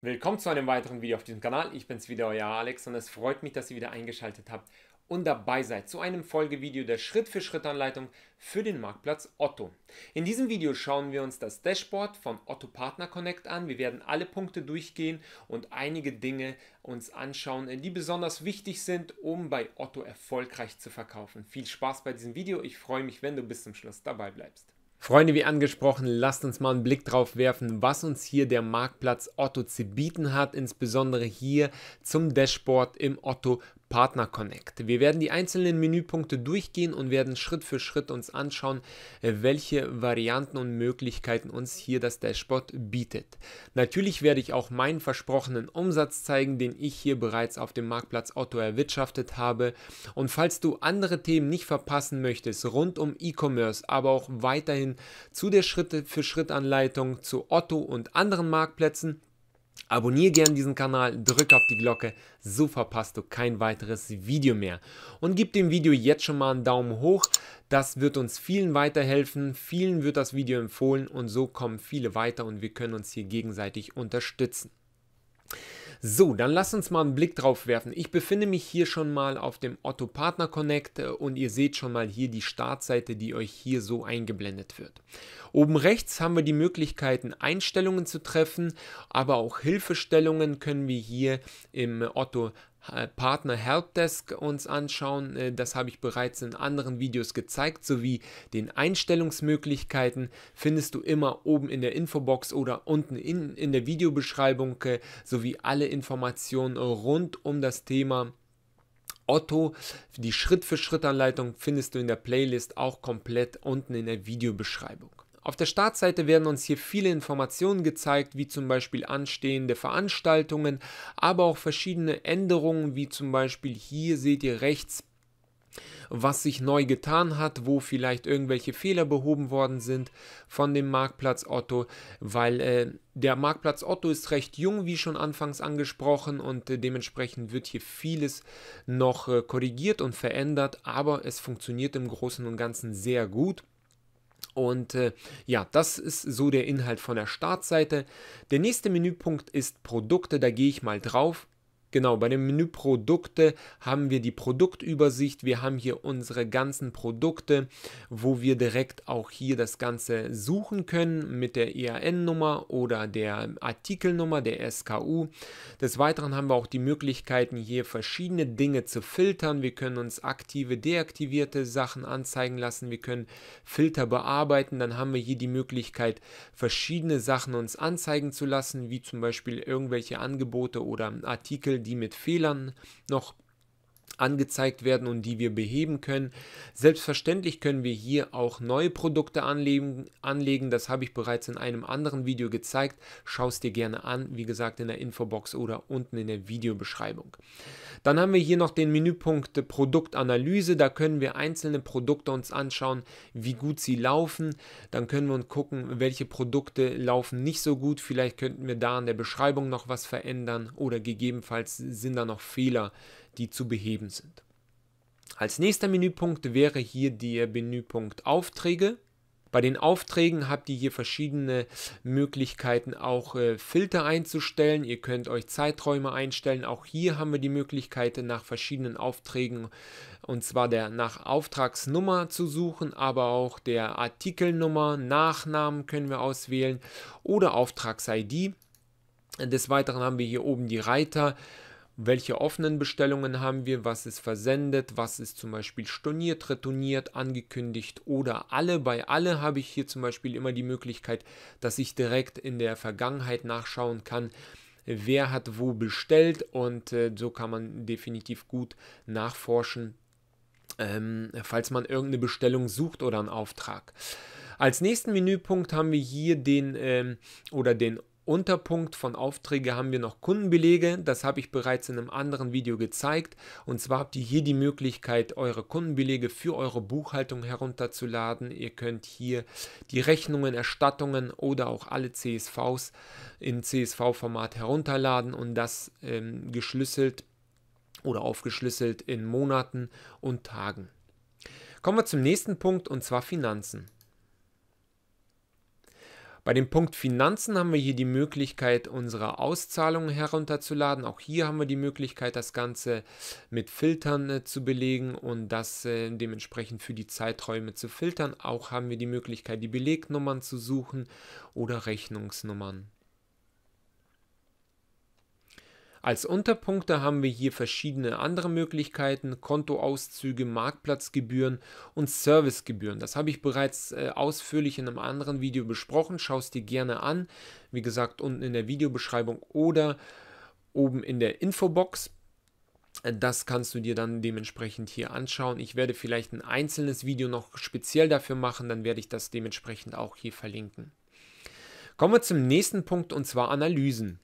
Willkommen zu einem weiteren Video auf diesem Kanal. Ich bin's wieder, euer Alex und es freut mich, dass ihr wieder eingeschaltet habt und dabei seid zu einem Folgevideo der Schritt-für-Schritt-Anleitung für den Marktplatz Otto. In diesem Video schauen wir uns das Dashboard von Otto Partner Connect an. Wir werden alle Punkte durchgehen und einige Dinge uns anschauen, die besonders wichtig sind, um bei Otto erfolgreich zu verkaufen. Viel Spaß bei diesem Video. Ich freue mich, wenn du bis zum Schluss dabei bleibst. Freunde, wie angesprochen, lasst uns mal einen Blick drauf werfen, was uns hier der Marktplatz Otto zu bieten hat, insbesondere hier zum Dashboard im Otto Partner Connect. Wir werden die einzelnen Menüpunkte durchgehen und werden Schritt für Schritt uns anschauen, äh, welche Varianten und Möglichkeiten uns hier das Dashboard bietet. Natürlich werde ich auch meinen versprochenen Umsatz zeigen, den ich hier bereits auf dem Marktplatz Otto erwirtschaftet habe. Und falls du andere Themen nicht verpassen möchtest, rund um E-Commerce, aber auch weiterhin zu der Schritte-für-Schritt-Anleitung zu Otto und anderen Marktplätzen, Abonnier gerne diesen Kanal, drück auf die Glocke, so verpasst du kein weiteres Video mehr. Und gib dem Video jetzt schon mal einen Daumen hoch, das wird uns vielen weiterhelfen, vielen wird das Video empfohlen und so kommen viele weiter und wir können uns hier gegenseitig unterstützen. So, dann lasst uns mal einen Blick drauf werfen. Ich befinde mich hier schon mal auf dem Otto Partner Connect äh, und ihr seht schon mal hier die Startseite, die euch hier so eingeblendet wird. Oben rechts haben wir die Möglichkeiten, Einstellungen zu treffen, aber auch Hilfestellungen können wir hier im Otto Partner Helpdesk uns anschauen. Äh, das habe ich bereits in anderen Videos gezeigt, sowie den Einstellungsmöglichkeiten findest du immer oben in der Infobox oder unten in, in der Videobeschreibung äh, sowie alle Informationen rund um das Thema Otto. Die Schritt-für-Schritt-Anleitung findest du in der Playlist auch komplett unten in der Videobeschreibung. Auf der Startseite werden uns hier viele Informationen gezeigt, wie zum Beispiel anstehende Veranstaltungen, aber auch verschiedene Änderungen, wie zum Beispiel hier seht ihr rechts was sich neu getan hat, wo vielleicht irgendwelche Fehler behoben worden sind von dem Marktplatz Otto, weil äh, der Marktplatz Otto ist recht jung, wie schon anfangs angesprochen, und äh, dementsprechend wird hier vieles noch äh, korrigiert und verändert, aber es funktioniert im Großen und Ganzen sehr gut. Und äh, ja, das ist so der Inhalt von der Startseite. Der nächste Menüpunkt ist Produkte, da gehe ich mal drauf. Genau, bei dem Menü Produkte haben wir die Produktübersicht. Wir haben hier unsere ganzen Produkte, wo wir direkt auch hier das Ganze suchen können mit der EAN-Nummer oder der Artikelnummer, der SKU. Des Weiteren haben wir auch die Möglichkeiten, hier verschiedene Dinge zu filtern. Wir können uns aktive, deaktivierte Sachen anzeigen lassen. Wir können Filter bearbeiten. Dann haben wir hier die Möglichkeit, verschiedene Sachen uns anzeigen zu lassen, wie zum Beispiel irgendwelche Angebote oder Artikel die mit Fehlern noch angezeigt werden und die wir beheben können. Selbstverständlich können wir hier auch neue Produkte anlegen. anlegen. Das habe ich bereits in einem anderen Video gezeigt. Schau es dir gerne an, wie gesagt in der Infobox oder unten in der Videobeschreibung. Dann haben wir hier noch den Menüpunkt Produktanalyse. Da können wir einzelne Produkte uns anschauen, wie gut sie laufen. Dann können wir uns gucken, welche Produkte laufen nicht so gut. Vielleicht könnten wir da an der Beschreibung noch was verändern oder gegebenenfalls sind da noch Fehler, die zu beheben sind. Als nächster Menüpunkt wäre hier der Menüpunkt Aufträge. Bei den Aufträgen habt ihr hier verschiedene Möglichkeiten, auch äh, Filter einzustellen. Ihr könnt euch Zeiträume einstellen. Auch hier haben wir die Möglichkeit, nach verschiedenen Aufträgen und zwar der nach Auftragsnummer zu suchen, aber auch der Artikelnummer, Nachnamen können wir auswählen oder Auftrags-ID. Des Weiteren haben wir hier oben die Reiter welche offenen Bestellungen haben wir, was ist versendet, was ist zum Beispiel storniert, retourniert, angekündigt oder alle. Bei alle habe ich hier zum Beispiel immer die Möglichkeit, dass ich direkt in der Vergangenheit nachschauen kann, wer hat wo bestellt und äh, so kann man definitiv gut nachforschen, ähm, falls man irgendeine Bestellung sucht oder einen Auftrag. Als nächsten Menüpunkt haben wir hier den ähm, oder den Unterpunkt von Aufträge haben wir noch Kundenbelege. Das habe ich bereits in einem anderen Video gezeigt. Und zwar habt ihr hier die Möglichkeit, eure Kundenbelege für eure Buchhaltung herunterzuladen. Ihr könnt hier die Rechnungen, Erstattungen oder auch alle CSVs im CSV-Format herunterladen und das ähm, geschlüsselt oder aufgeschlüsselt in Monaten und Tagen. Kommen wir zum nächsten Punkt und zwar Finanzen. Bei dem Punkt Finanzen haben wir hier die Möglichkeit, unsere Auszahlungen herunterzuladen. Auch hier haben wir die Möglichkeit, das Ganze mit Filtern äh, zu belegen und das äh, dementsprechend für die Zeiträume zu filtern. Auch haben wir die Möglichkeit, die Belegnummern zu suchen oder Rechnungsnummern. Als Unterpunkte haben wir hier verschiedene andere Möglichkeiten, Kontoauszüge, Marktplatzgebühren und Servicegebühren. Das habe ich bereits äh, ausführlich in einem anderen Video besprochen, schau es dir gerne an, wie gesagt unten in der Videobeschreibung oder oben in der Infobox. Äh, das kannst du dir dann dementsprechend hier anschauen. Ich werde vielleicht ein einzelnes Video noch speziell dafür machen, dann werde ich das dementsprechend auch hier verlinken. Kommen wir zum nächsten Punkt und zwar Analysen.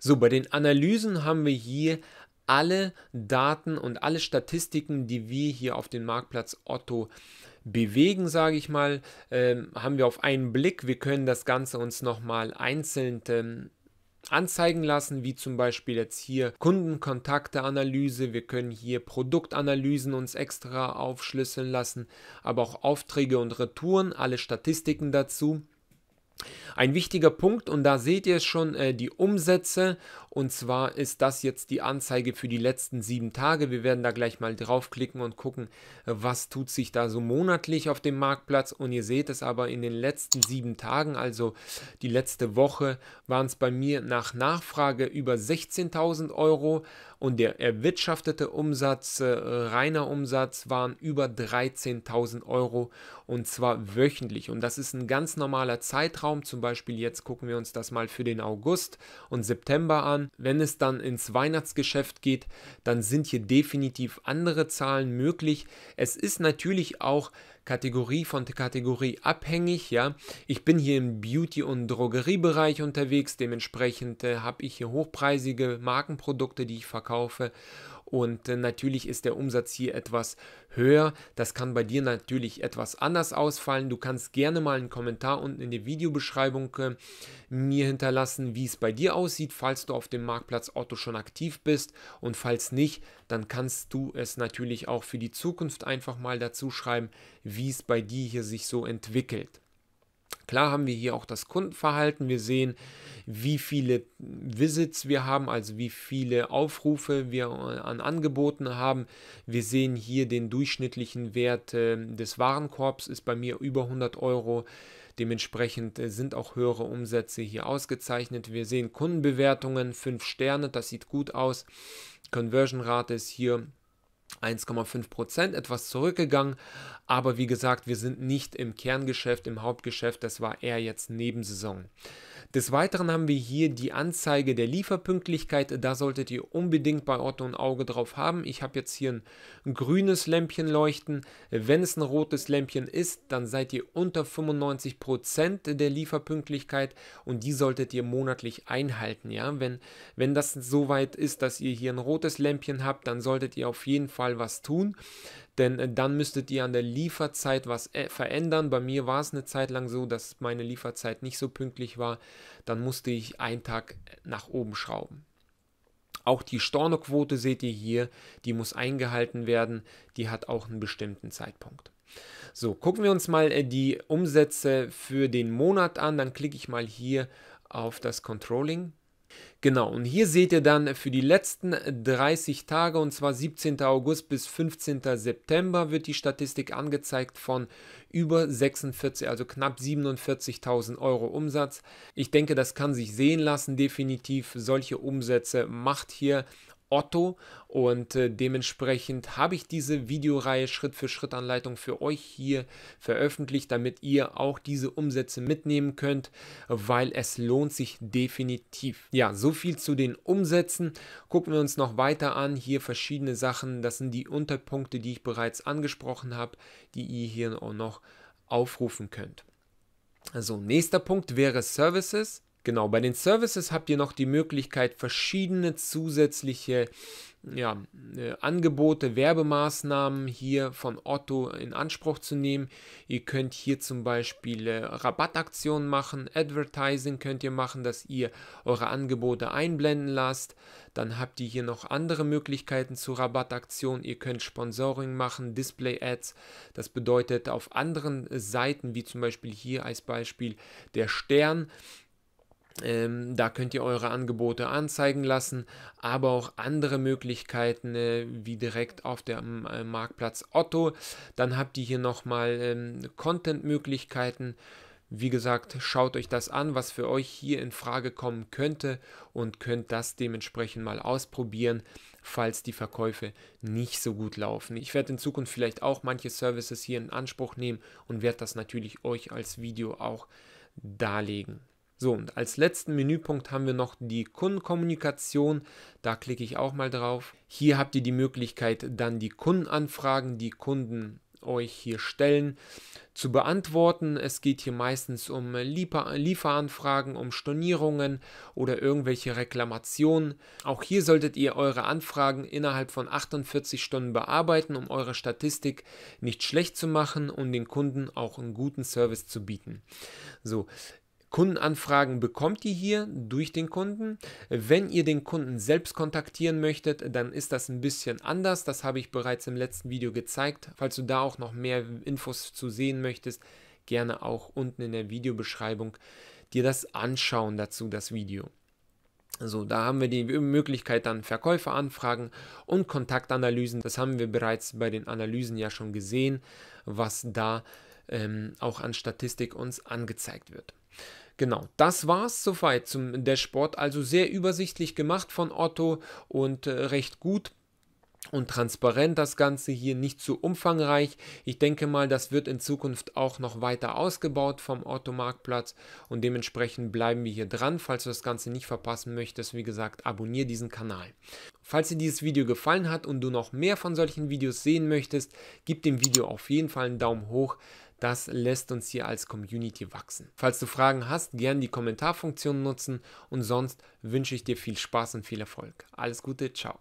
So, bei den Analysen haben wir hier alle Daten und alle Statistiken, die wir hier auf den Marktplatz Otto bewegen, sage ich mal, äh, haben wir auf einen Blick. Wir können das Ganze uns nochmal einzeln ähm, anzeigen lassen, wie zum Beispiel jetzt hier Kundenkontakteanalyse. Wir können hier Produktanalysen uns extra aufschlüsseln lassen, aber auch Aufträge und Retouren, alle Statistiken dazu. Ein wichtiger Punkt, und da seht ihr es schon, äh, die Umsätze. Und zwar ist das jetzt die Anzeige für die letzten sieben Tage. Wir werden da gleich mal draufklicken und gucken, äh, was tut sich da so monatlich auf dem Marktplatz. Und ihr seht es aber in den letzten sieben Tagen, also die letzte Woche, waren es bei mir nach Nachfrage über 16.000 Euro und der erwirtschaftete Umsatz, äh, reiner Umsatz, waren über 13.000 Euro und zwar wöchentlich. Und das ist ein ganz normaler Zeitraum. Zum Beispiel jetzt gucken wir uns das mal für den August und September an. Wenn es dann ins Weihnachtsgeschäft geht, dann sind hier definitiv andere Zahlen möglich. Es ist natürlich auch Kategorie von Kategorie abhängig, ja. Ich bin hier im Beauty- und Drogeriebereich unterwegs, dementsprechend äh, habe ich hier hochpreisige Markenprodukte, die ich verkaufe und äh, natürlich ist der Umsatz hier etwas höher. Das kann bei dir natürlich etwas anders ausfallen. Du kannst gerne mal einen Kommentar unten in der Videobeschreibung äh, mir hinterlassen, wie es bei dir aussieht, falls du auf dem Marktplatz Otto schon aktiv bist und falls nicht, dann kannst du es natürlich auch für die Zukunft einfach mal dazu schreiben, wie es bei dir hier sich so entwickelt. Klar haben wir hier auch das Kundenverhalten. Wir sehen, wie viele Visits wir haben, also wie viele Aufrufe wir an Angeboten haben. Wir sehen hier den durchschnittlichen Wert äh, des Warenkorbs, ist bei mir über 100 Euro. Dementsprechend äh, sind auch höhere Umsätze hier ausgezeichnet. Wir sehen Kundenbewertungen, 5 Sterne, das sieht gut aus. Conversion-Rate ist hier 1,5 Prozent etwas zurückgegangen. Aber wie gesagt, wir sind nicht im Kerngeschäft, im Hauptgeschäft. Das war eher jetzt Nebensaison. Des Weiteren haben wir hier die Anzeige der Lieferpünktlichkeit. Da solltet ihr unbedingt bei Otto ein Auge drauf haben. Ich habe jetzt hier ein grünes Lämpchen leuchten. Wenn es ein rotes Lämpchen ist, dann seid ihr unter 95% Prozent der Lieferpünktlichkeit und die solltet ihr monatlich einhalten. Ja? Wenn, wenn das so weit ist, dass ihr hier ein rotes Lämpchen habt, dann solltet ihr auf jeden Fall was tun denn äh, dann müsstet ihr an der Lieferzeit was äh, verändern. Bei mir war es eine Zeit lang so, dass meine Lieferzeit nicht so pünktlich war. Dann musste ich einen Tag äh, nach oben schrauben. Auch die Stornoquote seht ihr hier, die muss eingehalten werden, die hat auch einen bestimmten Zeitpunkt. So, gucken wir uns mal die Umsätze für den Monat an, dann klicke ich mal hier auf das Controlling Genau, und hier seht ihr dann für die letzten 30 Tage, und zwar 17. August bis 15. September, wird die Statistik angezeigt von über 46, also knapp 47.000 Euro Umsatz. Ich denke, das kann sich sehen lassen, definitiv. Solche Umsätze macht hier Otto und äh, dementsprechend habe ich diese Videoreihe Schritt für Schritt Anleitung für euch hier veröffentlicht, damit ihr auch diese Umsätze mitnehmen könnt, weil es lohnt sich definitiv. Ja, so viel zu den Umsätzen. Gucken wir uns noch weiter an. Hier verschiedene Sachen. Das sind die Unterpunkte, die ich bereits angesprochen habe, die ihr hier auch noch aufrufen könnt. Also nächster Punkt wäre Services. Genau, bei den Services habt ihr noch die Möglichkeit, verschiedene zusätzliche ja, äh, Angebote, Werbemaßnahmen hier von Otto in Anspruch zu nehmen. Ihr könnt hier zum Beispiel äh, Rabattaktionen machen, Advertising könnt ihr machen, dass ihr eure Angebote einblenden lasst. Dann habt ihr hier noch andere Möglichkeiten zu Rabattaktionen. Ihr könnt Sponsoring machen, Display-Ads. Das bedeutet auf anderen Seiten, wie zum Beispiel hier als Beispiel der Stern, ähm, da könnt ihr eure Angebote anzeigen lassen, aber auch andere Möglichkeiten äh, wie direkt auf dem äh, Marktplatz Otto. Dann habt ihr hier nochmal ähm, Content-Möglichkeiten. Wie gesagt, schaut euch das an, was für euch hier in Frage kommen könnte und könnt das dementsprechend mal ausprobieren, falls die Verkäufe nicht so gut laufen. Ich werde in Zukunft vielleicht auch manche Services hier in Anspruch nehmen und werde das natürlich euch als Video auch darlegen. So, und als letzten Menüpunkt haben wir noch die Kundenkommunikation. Da klicke ich auch mal drauf. Hier habt ihr die Möglichkeit, dann die Kundenanfragen, die Kunden euch hier stellen, zu beantworten. Es geht hier meistens um Liefer Lieferanfragen, um Stornierungen oder irgendwelche Reklamationen. Auch hier solltet ihr eure Anfragen innerhalb von 48 Stunden bearbeiten, um eure Statistik nicht schlecht zu machen und den Kunden auch einen guten Service zu bieten. So, Kundenanfragen bekommt ihr hier durch den Kunden. Wenn ihr den Kunden selbst kontaktieren möchtet, dann ist das ein bisschen anders. Das habe ich bereits im letzten Video gezeigt. Falls du da auch noch mehr Infos zu sehen möchtest, gerne auch unten in der Videobeschreibung dir das anschauen dazu, das Video. So, da haben wir die Möglichkeit dann Verkäufer Verkäuferanfragen und Kontaktanalysen. Das haben wir bereits bei den Analysen ja schon gesehen, was da ähm, auch an Statistik uns angezeigt wird. Genau, das war's soweit zum Dashboard. Also sehr übersichtlich gemacht von Otto und äh, recht gut und transparent das Ganze hier, nicht zu umfangreich. Ich denke mal, das wird in Zukunft auch noch weiter ausgebaut vom Otto Marktplatz und dementsprechend bleiben wir hier dran. Falls du das Ganze nicht verpassen möchtest, wie gesagt, abonniere diesen Kanal. Falls dir dieses Video gefallen hat und du noch mehr von solchen Videos sehen möchtest, gib dem Video auf jeden Fall einen Daumen hoch. Das lässt uns hier als Community wachsen. Falls du Fragen hast, gern die Kommentarfunktion nutzen und sonst wünsche ich dir viel Spaß und viel Erfolg. Alles Gute, ciao.